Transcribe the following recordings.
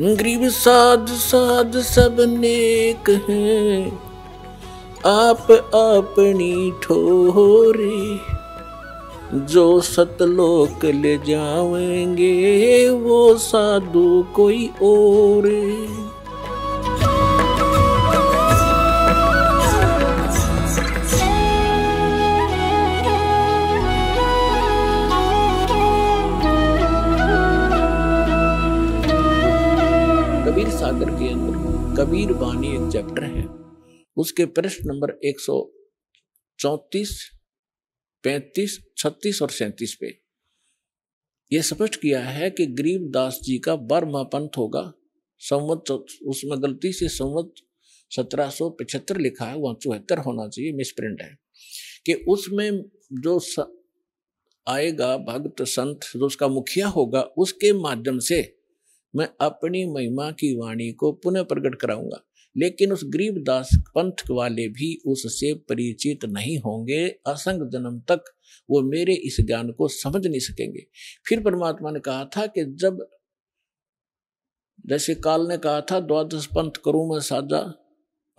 गरीब साध साध सब नेक हैं आप अपनी ठोरी जो सतलोक ले जाएंगे वो साधु कोई और सागर के अंदर कबीर बानी एक चैप्टर है उसके प्रश्न नंबर एक सौ चौंतीस और सैंतीस पे यह स्पष्ट किया है कि दास जी का बर्मा पंथ होगा संवत उसमें गलती से संवत सत्रह सौ पचहत्तर लिखा है वहां चौहत्तर होना चाहिए मिसप्रिंट है कि उसमें जो आएगा भक्त संत जो उसका मुखिया होगा उसके माध्यम से मैं अपनी महिमा की वाणी को पुनः प्रकट कराऊंगा लेकिन उस दास पंथ वाले भी उससे परिचित नहीं होंगे असंग जन्म तक वो मेरे इस ज्ञान को समझ नहीं सकेंगे फिर परमात्मा ने कहा था कि जब जैसे काल ने कहा था द्वादश पंथ करूं मैं साजा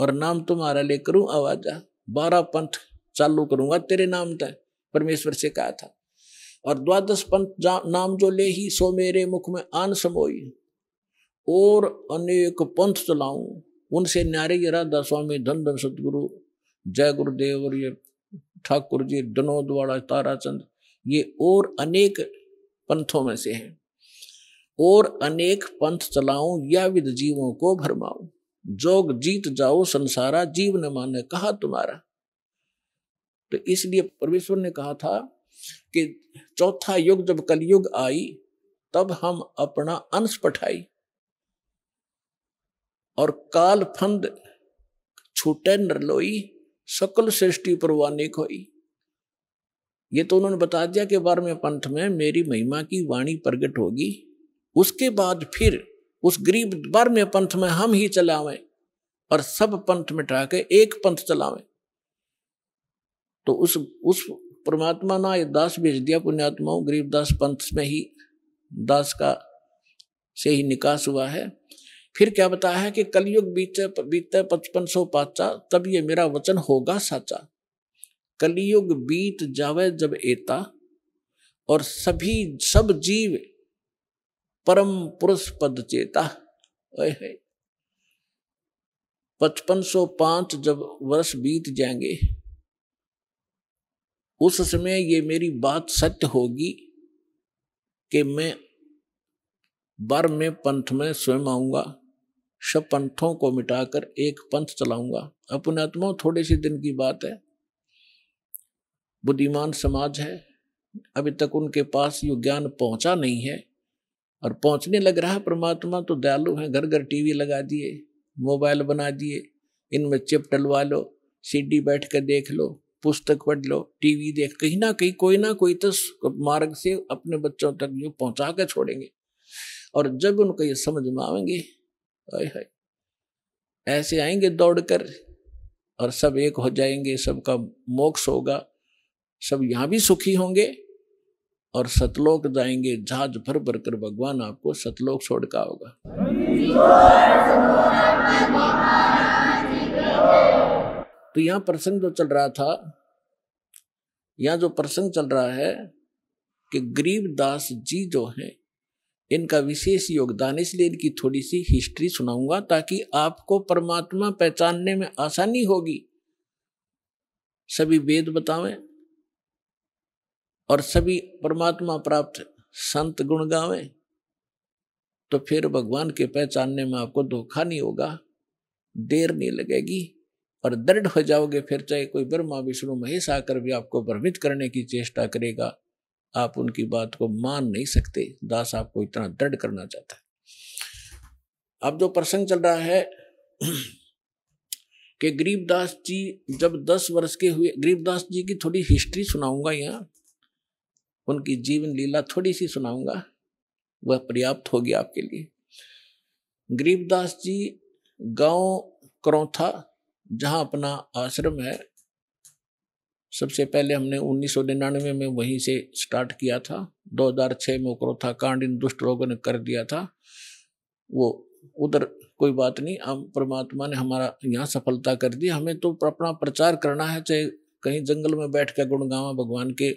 और नाम तुम्हारा ले करूं आवाजा बारह पंथ चालू करूंगा तेरे नाम तय परमेश्वर से कहा था और द्वादश पंथ नाम जो ले ही सो मेरे मुख में आन समोई और अनेक पंथ चलाऊं उनसे न्यारे राधा स्वामी धन धन सतगुरु जय गुरुदेव और ये ठाकुर जी दनोदवाड़ा ताराचंद ये और अनेक पंथों में से हैं और अनेक पंथ चलाऊं या विद जीवों को भरमाऊं जोग जीत जाओ संसारा जीव न माने कहा तुम्हारा तो इसलिए परमेश्वर ने कहा था कि चौथा युग जब कलयुग आई तब हम अपना अंश पठाई और काल फंद छूटे नरलोई सकल सृष्टि परवानी खोई ये तो उन्होंने बता दिया कि बारहवें पंथ में मेरी महिमा की वाणी प्रगट होगी उसके बाद फिर उस गरीब बारहवें पंथ में हम ही चलावें और सब पंथ मिटा के एक पंथ चलावें तो उस उस परमात्मा ने ये दास भेज दिया पुण्यात्माओं गरीब दास पंथ में ही दास का से ही निकास हुआ है फिर क्या बताया है कि कलयुग बीते बीते पचपन सौ पाचा तब ये मेरा वचन होगा साचा कलयुग बीत जावे जब एता और सभी सब जीव परम पुरुष पद चेता पचपन सौ पांच जब वर्ष बीत जाएंगे उस समय ये मेरी बात सत्य होगी कि मैं बार में पंथ में स्वयं आऊंगा सब पंथों को मिटाकर एक पंथ चलाऊंगा अपनात्मा थोड़े से दिन की बात है बुद्धिमान समाज है अभी तक उनके पास यु ज्ञान पहुंचा नहीं है और पहुंचने लग रहा है परमात्मा तो दयालु है घर घर टीवी लगा दिए मोबाइल बना दिए इनमें चिप डलवा लो सीडी बैठ कर देख लो पुस्तक पढ़ लो टीवी देख कहीं ना कहीं कोई ना कोई तो मार्ग से अपने बच्चों तक जो पहुंचा कर छोड़ेंगे और जब उनको ये समझ में आएंगे हाय ऐसे आएंगे दौड़कर और सब एक हो जाएंगे सबका मोक्ष होगा सब यहाँ भी सुखी होंगे और सतलोक जाएंगे जहाज भर भर कर भगवान आपको सतलोक छोड़ का होगा तो यहाँ प्रसंग जो चल रहा था यहाँ जो प्रसंग चल रहा है कि गरीब दास जी जो हैं इनका विशेष योगदान इसलिए इनकी थोड़ी सी हिस्ट्री सुनाऊंगा ताकि आपको परमात्मा पहचानने में आसानी होगी सभी वेद बतावें और सभी परमात्मा प्राप्त संत गुण गावें तो फिर भगवान के पहचानने में आपको धोखा नहीं होगा देर नहीं लगेगी और दृढ़ हो जाओगे फिर चाहे कोई ब्रह्मा विष्णु महेश आकर भी आपको भ्रमित करने की चेष्टा करेगा आप उनकी बात को मान नहीं सकते दास आपको इतना दृढ़ करना चाहता है अब जो प्रसंग चल रहा है कि गरीबदास जी जब दस वर्ष के हुए गरीबदास जी की थोड़ी हिस्ट्री सुनाऊंगा यहाँ उनकी जीवन लीला थोड़ी सी सुनाऊंगा वह पर्याप्त होगी आपके लिए गरीबदास जी गांव करौथा जहां अपना आश्रम है सबसे पहले हमने 1999 में वहीं से स्टार्ट किया था 2006 में था कांड इन दुष्ट लोगों ने कर दिया था वो उधर कोई बात नहीं हम परमात्मा ने हमारा यहाँ सफलता कर दी हमें तो अपना प्रचार करना है चाहे कहीं जंगल में बैठ कर गुणगावा भगवान के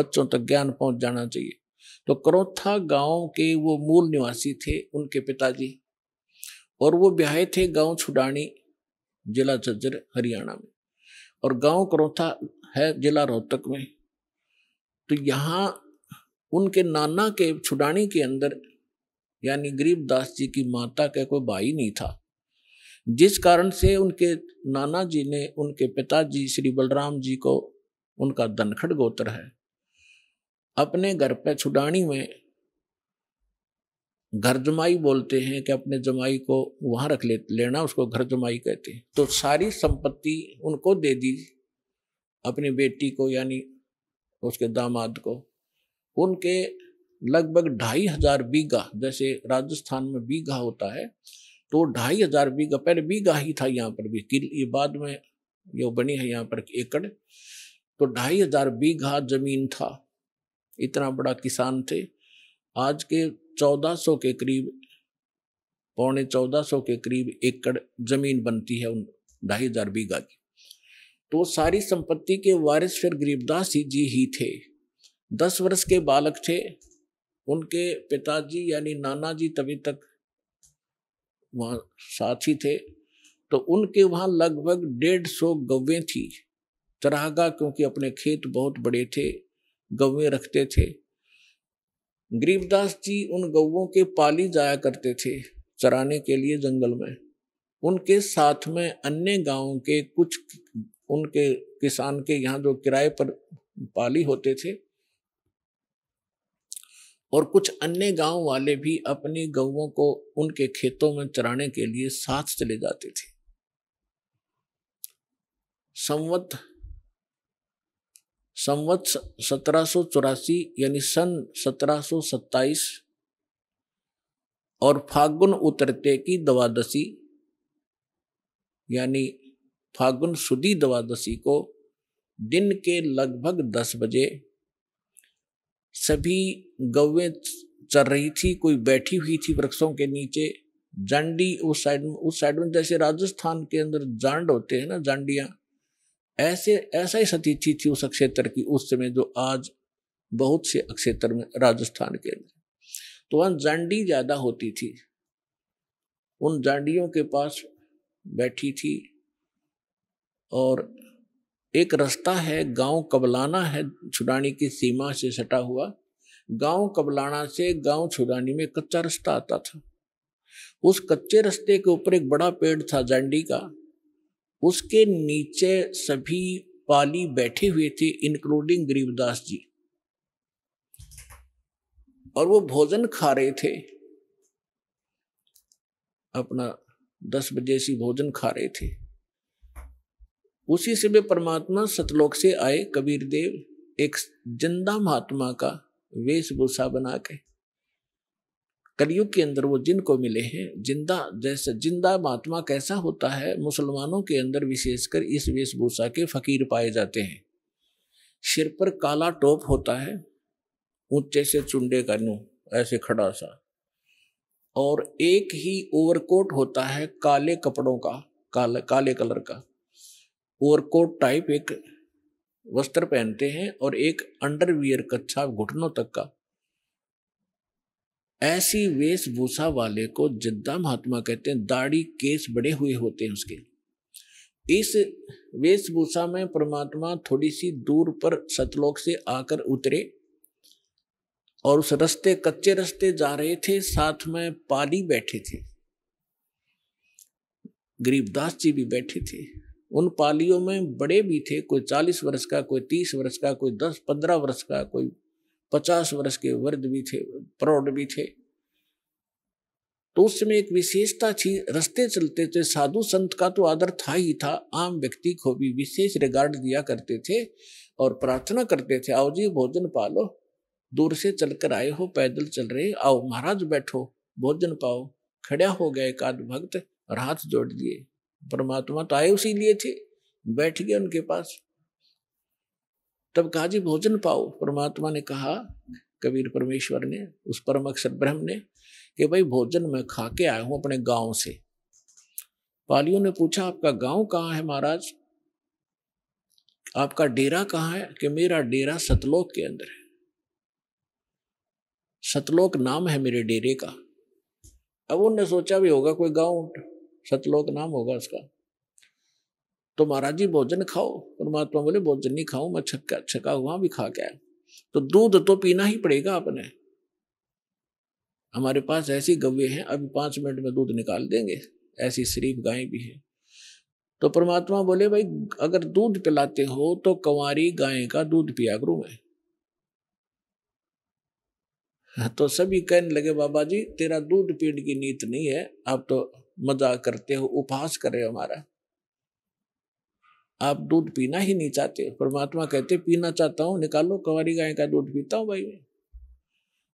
बच्चों तक ज्ञान पहुँच जाना चाहिए तो करोथा गांव के वो मूल निवासी थे उनके पिताजी और वो ब्याहे थे गांव छुडानी जिला झज्जर हरियाणा में और गांव करोथा है जिला रोहतक में तो यहाँ उनके नाना के छुडानी के अंदर यानी गरीबदास जी की माता का कोई भाई नहीं था जिस कारण से उनके नाना जी ने उनके पिताजी श्री बलराम जी को उनका धनखड़ गोत्र है अपने घर पे छुडानी में घर जमाई बोलते हैं कि अपने जमाई को वहाँ रख ले लेना उसको घर जमाई कहते हैं तो सारी संपत्ति उनको दे दी अपनी बेटी को यानी उसके दामाद को उनके लगभग ढाई हजार बीघा जैसे राजस्थान में बीघा होता है तो ढाई हजार बीघा पहले बीघा ही था यहाँ पर भी किल ये बाद में ये बनी है यहाँ पर एकड़ तो ढाई हजार बीघा जमीन था इतना बड़ा किसान थे आज के चौदह सौ के करीब पौने चौदह सौ के करीब एकड़ जमीन बनती है उन ढाई हजार बीघा की तो सारी संपत्ति के वारिस फिर गरीबदास जी ही थे दस वर्ष के बालक थे उनके पिताजी यानी नाना जी तभी तक वहाँ साथी थे तो उनके वहाँ लगभग डेढ़ सौ गवें थी चराहगा क्योंकि अपने खेत बहुत बड़े थे गवें रखते थे गरीबदास जी उन गवों के पाली जाया करते थे चराने के लिए जंगल में उनके साथ में अन्य गांवों के कुछ उनके किसान के यहाँ जो किराए पर पाली होते थे और कुछ अन्य गांव वाले भी अपनी गऊओं को उनके खेतों में चराने के लिए साथ चले जाते थे संवत संवत सत्रह यानी सन 1727 और फागुन उतरते की द्वादशी यानी फागुन सुदी द्वादशी को दिन के लगभग दस बजे सभी गवे चल रही थी कोई बैठी हुई थी वृक्षों के नीचे जांडी उस साइड में उस साइड में जैसे राजस्थान के अंदर जांड होते हैं ना जांडियाँ ऐसे ऐसा ही सती थी थी उस अक्षेत्र की उस समय जो आज बहुत से अक्षेत्र में राजस्थान के अंदर तो वहां जांडी ज़्यादा होती थी उन जांडियों के पास बैठी थी और एक रास्ता है गांव कबलाना है छुडानी की सीमा से सटा हुआ गांव कबलाना से गांव छुडानी में कच्चा रास्ता आता था उस कच्चे रास्ते के ऊपर एक बड़ा पेड़ था जंडी का उसके नीचे सभी पाली बैठे हुए थे इंक्लूडिंग गरीबदास जी और वो भोजन खा रहे थे अपना दस बजे से भोजन खा रहे थे उसी से परमात्मा सतलोक से आए कबीर देव एक जिंदा महात्मा का वेशभूषा बना के कलयुग के अंदर वो जिनको मिले हैं जिंदा जैसा जिंदा महात्मा कैसा होता है मुसलमानों के अंदर विशेषकर इस वेशभूषा के फकीर पाए जाते हैं सिर पर काला टोप होता है ऊंचे से चुंडे का नू ऐसे खड़ा सा और एक ही ओवरकोट होता है काले कपड़ों का काले काले कलर का और कोट टाइप एक वस्त्र पहनते हैं और एक अंडरवियर कच्छा घुटनों तक का ऐसी वेशभूषा वाले को जिद्दा महात्मा कहते हैं दाढ़ी केस बड़े हुए होते हैं उसके इस वेशभूषा में परमात्मा थोड़ी सी दूर पर सतलोक से आकर उतरे और उस रस्ते कच्चे रस्ते जा रहे थे साथ में पाली बैठे थे गरीबदास जी भी बैठे थे उन पालियों में बड़े भी थे कोई चालीस वर्ष का कोई तीस वर्ष का कोई दस पंद्रह वर्ष का कोई पचास वर्ष के वर्द भी थे प्रौढ़ भी थे तो उस समय एक विशेषता थी रस्ते चलते थे साधु संत का तो आदर था ही था आम व्यक्ति को भी विशेष रिगार्ड दिया करते थे और प्रार्थना करते थे आओ जी भोजन पालो दूर से चलकर आए हो पैदल चल रहे आओ महाराज बैठो भोजन पाओ खड़ा हो गए एक आध भक्त हाथ जोड़ दिए परमात्मा तो आए उसी लिए थे बैठ गए उनके पास तब कहा जी भोजन पाओ परमात्मा ने कहा कबीर परमेश्वर ने उस परम अक्षर ब्रह्म ने कि भाई भोजन मैं खा के आया हूं अपने गांव से पालियों ने पूछा आपका गांव कहाँ है महाराज आपका डेरा कहाँ है कि मेरा डेरा सतलोक के अंदर है सतलोक नाम है मेरे डेरे का अब उनने सोचा भी होगा कोई गांव सतलोक नाम होगा उसका तो महाराज जी भोजन खाओ परमात्मा बोले भोजन नहीं खाओ मैं छक्का छका हुआ भी खा गया तो दूध तो पीना ही पड़ेगा आपने हमारे पास ऐसी गव्य हैं अभी पांच मिनट में दूध निकाल देंगे ऐसी शरीफ गाय भी है तो परमात्मा बोले भाई अगर दूध पिलाते हो तो कंवारी गाय का दूध पिया करूं मैं तो सभी कहने लगे बाबा जी तेरा दूध पीने की नीत नहीं है आप तो मजा करते हो उपहास कर रहे हो हमारा आप दूध पीना ही नहीं चाहते परमात्मा कहते पीना चाहता हूं निकालो कंवारी गाय का दूध पीता हूं भाई मैं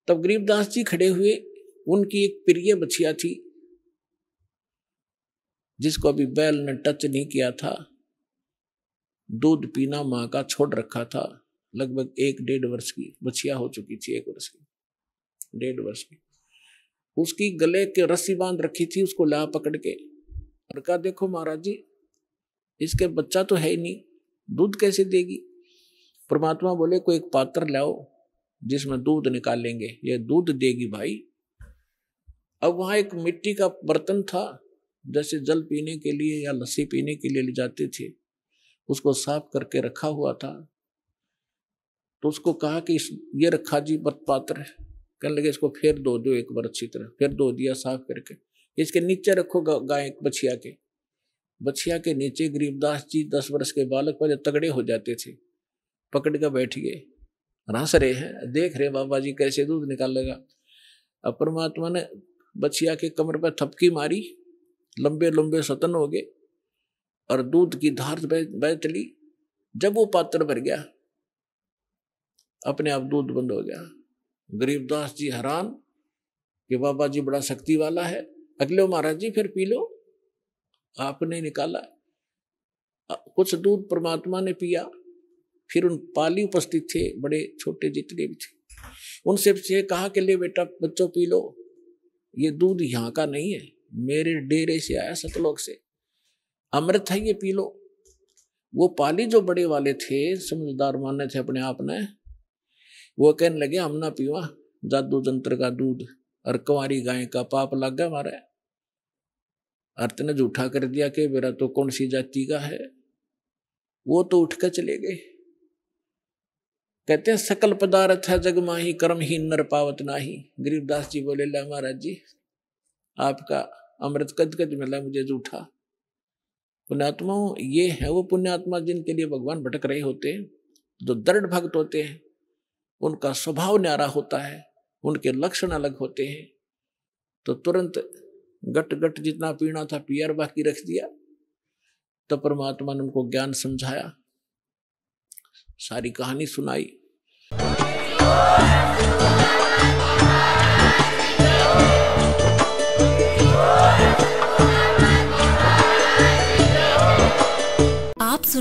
तब गरीबदास जी खड़े हुए उनकी एक प्रिय बछिया थी जिसको अभी बैल ने टच नहीं किया था दूध पीना मां का छोड़ रखा था लगभग एक डेढ़ वर्ष की बछिया हो चुकी थी एक वर्ष की डेढ़ वर्ष की उसकी गले के रस्सी बांध रखी थी उसको ला पकड़ के और कहा देखो महाराज जी इसके बच्चा तो है ही नहीं दूध कैसे देगी परमात्मा बोले कोई एक पात्र लाओ जिसमें दूध निकालेंगे ये दूध देगी भाई अब वहां एक मिट्टी का बर्तन था जैसे जल पीने के लिए या लस्सी पीने के लिए ले जाते थे उसको साफ करके रखा हुआ था तो उसको कहा कि इस ये रखा जी पात्र है कहने लगे इसको फिर दो दो एक बार अच्छी तरह फिर दो दिया साफ करके इसके नीचे रखो गाय बछिया के बछिया के नीचे गरीबदास जी दस वर्ष के बालक पहले तगड़े हो जाते थे पकड़ के बैठ गए हंस रहे हैं देख रहे बाबा जी कैसे दूध निकालेगा अब परमात्मा ने बछिया के कमर पर थपकी मारी लंबे लंबे सतन हो गए और दूध की धार बह चली जब वो पात्र भर गया अपने आप दूध बंद हो गया गरीबदास जी हैरान कि बाबा जी बड़ा शक्ति वाला है अगले महाराज जी फिर पी लो आपने निकाला कुछ दूध परमात्मा ने पिया फिर उन पाली उपस्थित थे बड़े छोटे जितने भी थे उनसे से कहा कि ले बेटा बच्चों पी लो ये दूध यहाँ का नहीं है मेरे डेरे से आया सतलोक से अमृत है ये पी लो वो पाली जो बड़े वाले थे समझदार माने थे अपने आप ने वो कहने लगे हम ना पीवा जादू जंत्र का दूध और कुंवारी गाय का पाप लग गया मारा अर्थ ने झूठा कर दिया कि मेरा तो कौन सी जाति का है वो तो उठकर चले गए कहते हैं सकल पदार्थ है जग माही कर्म ही नर पावत नाही गरीबदास जी बोले ला महाराज जी आपका अमृत कद कद मिला मुझे जूठा पुण्यात्मा ये है वो पुण्यात्मा जिनके लिए भगवान भटक रहे होते हैं जो दृढ़ भक्त होते हैं उनका स्वभाव न्यारा होता है उनके लक्षण अलग होते हैं तो तुरंत गट गट जितना पीना था पियर बाकी रख दिया तो परमात्मा ने उनको ज्ञान समझाया सारी कहानी सुनाई